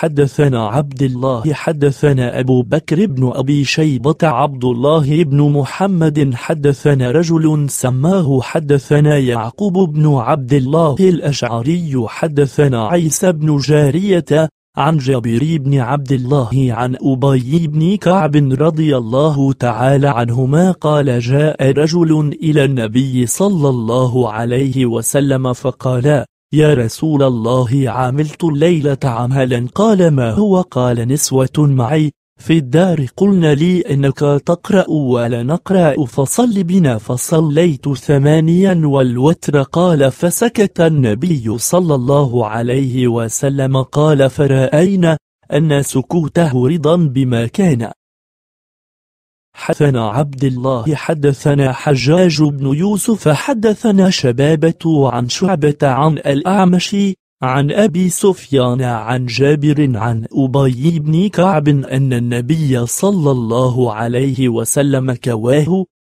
حدثنا عبد الله حدثنا أبو بكر بن أبي شيبة عبد الله بن محمد حدثنا رجل سماه حدثنا يعقوب بن عبد الله الأشعري حدثنا عيسى بن جارية عن جابر بن عبد الله عن أبي بن كعب رضي الله تعالى عنهما قال جاء رجل إلى النبي صلى الله عليه وسلم فقال يا رسول الله عملت الليلة عملا قال ما هو قال نسوة معي في الدار قلنا لي إنك تقرأ ولا نقرأ فصل بنا فصليت ثمانيا والوتر قال فسكت النبي صلى الله عليه وسلم قال فرأينا أن سكوته رضا بما كان حدثنا عبد الله حدثنا حجاج بن يوسف حدثنا شبابة عن شعبة عن الأعمش عن أبي سفيان عن جابر عن أبي بن كعب أن النبي صلى الله عليه وسلم كواه